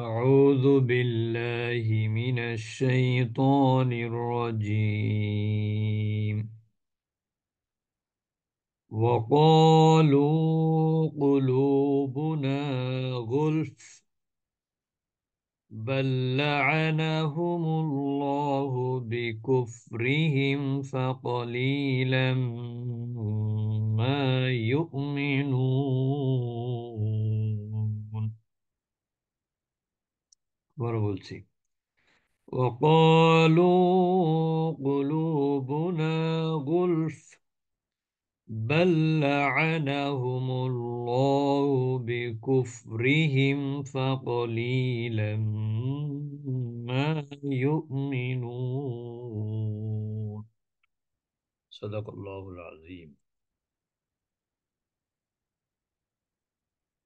أعوذ بالله من الشيطان الرجيم وقالوا قلوبنا غلف بل لعنهم الله بكفرهم فقليلا ما يؤمنون বড় বলছি وقالوا قلوبنا غلف بل لعنهم الله بكفرهم فقليلا ما يؤمنون صدق الله العظيم